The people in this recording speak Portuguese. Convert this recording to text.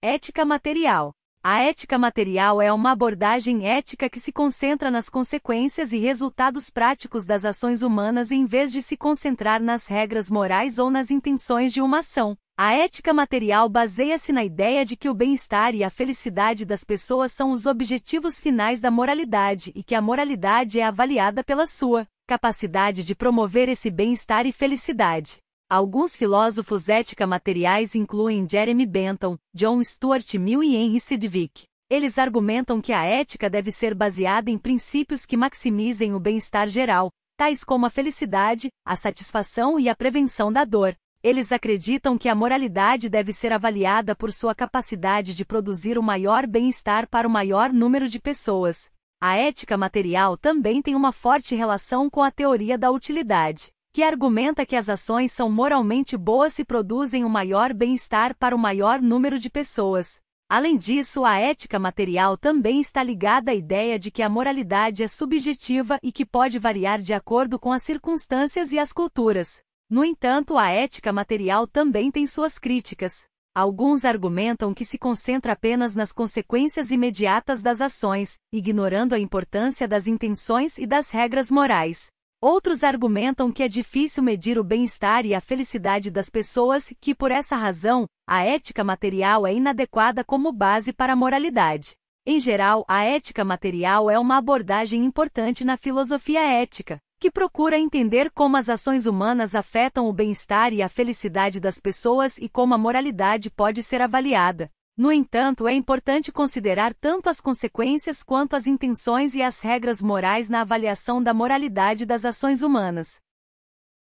Ética material. A ética material é uma abordagem ética que se concentra nas consequências e resultados práticos das ações humanas em vez de se concentrar nas regras morais ou nas intenções de uma ação. A ética material baseia-se na ideia de que o bem-estar e a felicidade das pessoas são os objetivos finais da moralidade e que a moralidade é avaliada pela sua capacidade de promover esse bem-estar e felicidade. Alguns filósofos ética materiais incluem Jeremy Bentham, John Stuart Mill e Henry Sidwick. Eles argumentam que a ética deve ser baseada em princípios que maximizem o bem-estar geral, tais como a felicidade, a satisfação e a prevenção da dor. Eles acreditam que a moralidade deve ser avaliada por sua capacidade de produzir o maior bem-estar para o maior número de pessoas. A ética material também tem uma forte relação com a teoria da utilidade que argumenta que as ações são moralmente boas se produzem um maior bem-estar para o maior número de pessoas. Além disso, a ética material também está ligada à ideia de que a moralidade é subjetiva e que pode variar de acordo com as circunstâncias e as culturas. No entanto, a ética material também tem suas críticas. Alguns argumentam que se concentra apenas nas consequências imediatas das ações, ignorando a importância das intenções e das regras morais. Outros argumentam que é difícil medir o bem-estar e a felicidade das pessoas, que por essa razão, a ética material é inadequada como base para a moralidade. Em geral, a ética material é uma abordagem importante na filosofia ética, que procura entender como as ações humanas afetam o bem-estar e a felicidade das pessoas e como a moralidade pode ser avaliada. No entanto, é importante considerar tanto as consequências quanto as intenções e as regras morais na avaliação da moralidade das ações humanas.